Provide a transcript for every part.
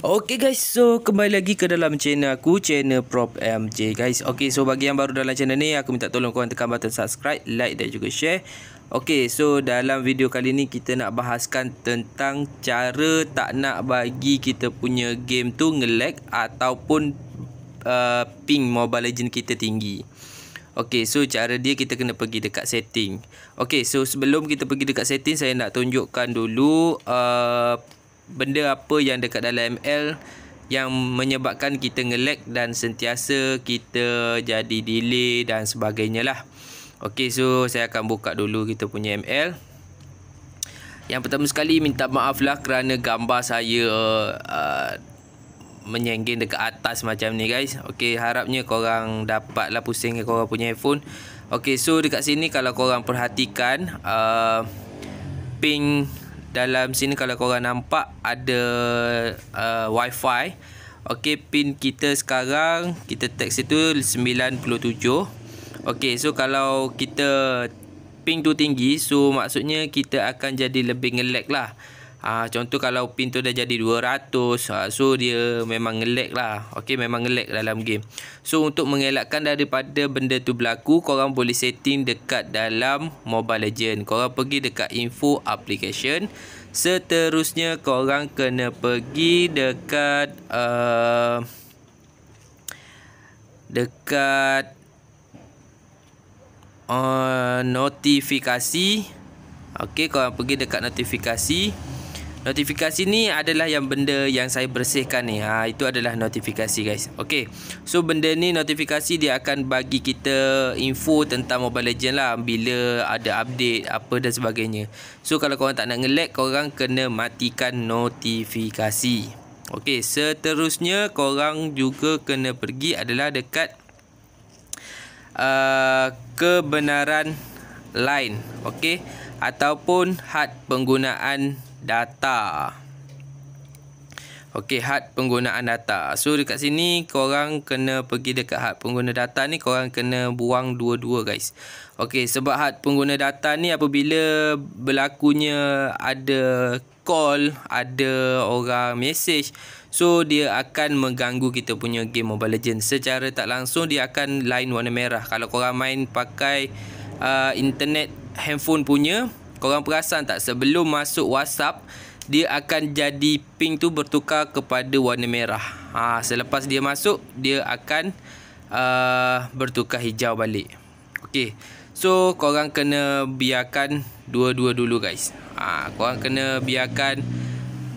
Okay guys, so kembali lagi ke dalam channel aku, channel Prop MJ guys. Okay, so bagi yang baru dalam channel ni, aku minta tolong korang tekan button subscribe, like dan juga share. Okay, so dalam video kali ni kita nak bahaskan tentang cara tak nak bagi kita punya game tu nge-lag ataupun uh, ping Mobile Legend kita tinggi. Okay, so cara dia kita kena pergi dekat setting. Okay, so sebelum kita pergi dekat setting, saya nak tunjukkan dulu... Uh, benda apa yang dekat dalam ML yang menyebabkan kita ngelag dan sentiasa kita jadi delay dan sebagainya lah. Okey so saya akan buka dulu kita punya ML. Yang pertama sekali minta maaf lah kerana gambar saya uh, uh menyenggeng dekat atas macam ni guys. Okey harapnya korang lah pusing ke korang punya headphone. Okey so dekat sini kalau korang perhatikan uh, ping dalam sini kalau korang nampak ada uh, wifi ok pin kita sekarang kita text itu 97 ok so kalau kita ping tu tinggi so maksudnya kita akan jadi lebih ngelag lah Uh, contoh kalau pin tu dah jadi 200 uh, ah, So dia memang ngelag lah Okay memang ngelag dalam game So untuk mengelakkan daripada benda tu berlaku Korang boleh setting dekat dalam Mobile Legend Kau Korang pergi dekat info application Seterusnya kau korang kena pergi dekat uh, Dekat uh, Notifikasi Okay korang pergi dekat Notifikasi Notifikasi ni adalah yang benda yang saya bersihkan ni. Ha itu adalah notifikasi guys. Okey. So benda ni notifikasi dia akan bagi kita info tentang Mobile Legend lah bila ada update apa dan sebagainya. So kalau korang tak nak ngelag korang kena matikan notifikasi. Okey, seterusnya korang juga kena pergi adalah dekat uh, kebenaran line, okey ataupun had penggunaan data. Okey, had penggunaan data. So dekat sini kau orang kena pergi dekat had pengguna data ni kau orang kena buang dua-dua guys. Okey, sebab had pengguna data ni apabila berlakunya ada call, ada orang message So dia akan mengganggu kita punya game Mobile Legends Secara tak langsung dia akan line warna merah Kalau kau orang main pakai uh, internet handphone punya Korang perasan tak sebelum masuk WhatsApp dia akan jadi pink tu bertukar kepada warna merah. Ha, selepas dia masuk dia akan uh, bertukar hijau balik. Okey. So korang kena biarkan dua-dua dulu guys. Ha, korang kena biarkan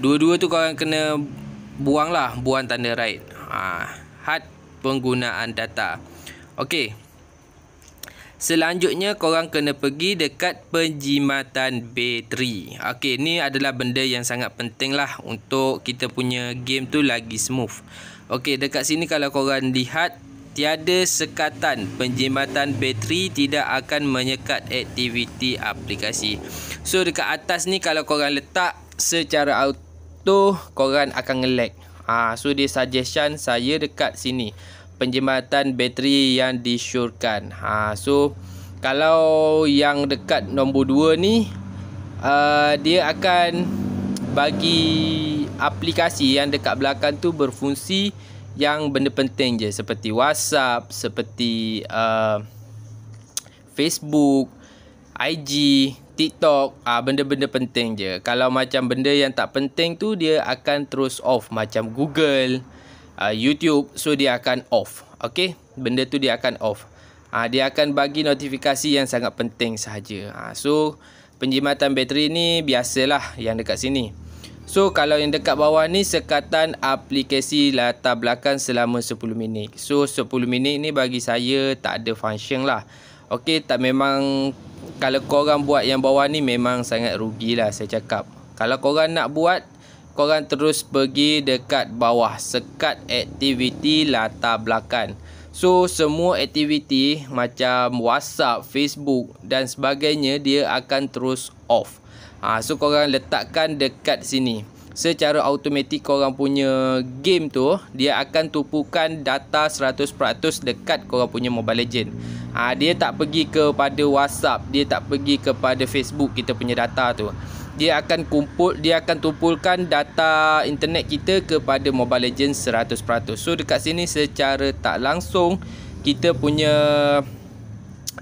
dua-dua tu korang kena buanglah lah buang tanda right. Ha, had penggunaan data. Okey. Selanjutnya korang kena pergi dekat penjimatan bateri. Okey, ni adalah benda yang sangat penting lah untuk kita punya game tu lagi smooth. Okey, dekat sini kalau korang lihat tiada sekatan penjimatan bateri tidak akan menyekat aktiviti aplikasi. So dekat atas ni kalau korang letak secara auto korang akan nge-lag. Ah, so dia suggestion saya dekat sini penjimatan bateri yang disyorkan. Ha, so kalau yang dekat nombor 2 ni uh, dia akan bagi aplikasi yang dekat belakang tu berfungsi yang benda penting je seperti WhatsApp, seperti uh, Facebook, IG, TikTok, ah uh, benda-benda penting je. Kalau macam benda yang tak penting tu dia akan terus off macam Google uh, YouTube so dia akan off okey benda tu dia akan off ha, dia akan bagi notifikasi yang sangat penting sahaja ha, so penjimatan bateri ni biasalah yang dekat sini so kalau yang dekat bawah ni sekatan aplikasi latar belakang selama 10 minit so 10 minit ni bagi saya tak ada function lah okey tak memang kalau korang buat yang bawah ni memang sangat rugilah saya cakap kalau korang nak buat korang terus pergi dekat bawah sekat aktiviti latar belakang. So semua aktiviti macam WhatsApp, Facebook dan sebagainya dia akan terus off. Ha, so korang letakkan dekat sini. Secara automatik korang punya game tu dia akan tupukan data 100% dekat korang punya Mobile Legends ha, Dia tak pergi kepada whatsapp Dia tak pergi kepada facebook kita punya data tu Dia akan kumpul Dia akan tumpulkan data internet kita Kepada mobile legends 100% So dekat sini secara tak langsung Kita punya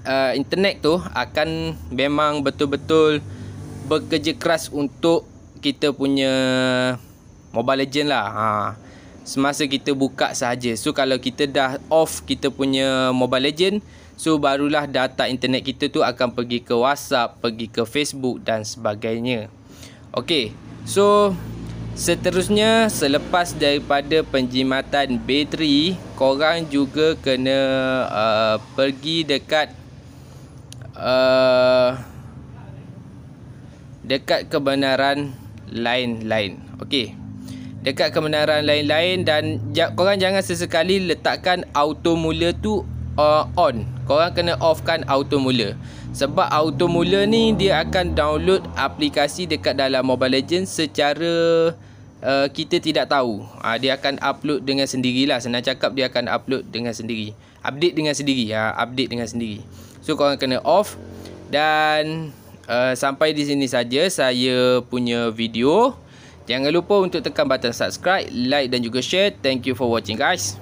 uh, internet tu Akan memang betul-betul Bekerja keras untuk kita punya Mobile Legend lah Haa semasa kita buka sahaja. So kalau kita dah off kita punya Mobile Legend, so barulah data internet kita tu akan pergi ke WhatsApp, pergi ke Facebook dan sebagainya. Okey. So seterusnya selepas daripada penjimatan bateri, korang juga kena uh, pergi dekat uh, dekat kebenaran lain-lain. Okey dekat kebenaran lain-lain dan j- korang jangan sesekali letakkan auto mula tu uh, on. Korang kena offkan auto mula. Sebab auto mula ni dia akan download aplikasi dekat dalam Mobile Legends secara uh, kita tidak tahu. Uh, dia akan upload dengan sendirilah. Senang cakap dia akan upload dengan sendiri. Update dengan sendiri. Uh, update dengan sendiri. So korang kena off dan uh, sampai di sini saja saya punya video. Jangan lupa untuk tekan button subscribe, like dan juga share. Thank you for watching guys.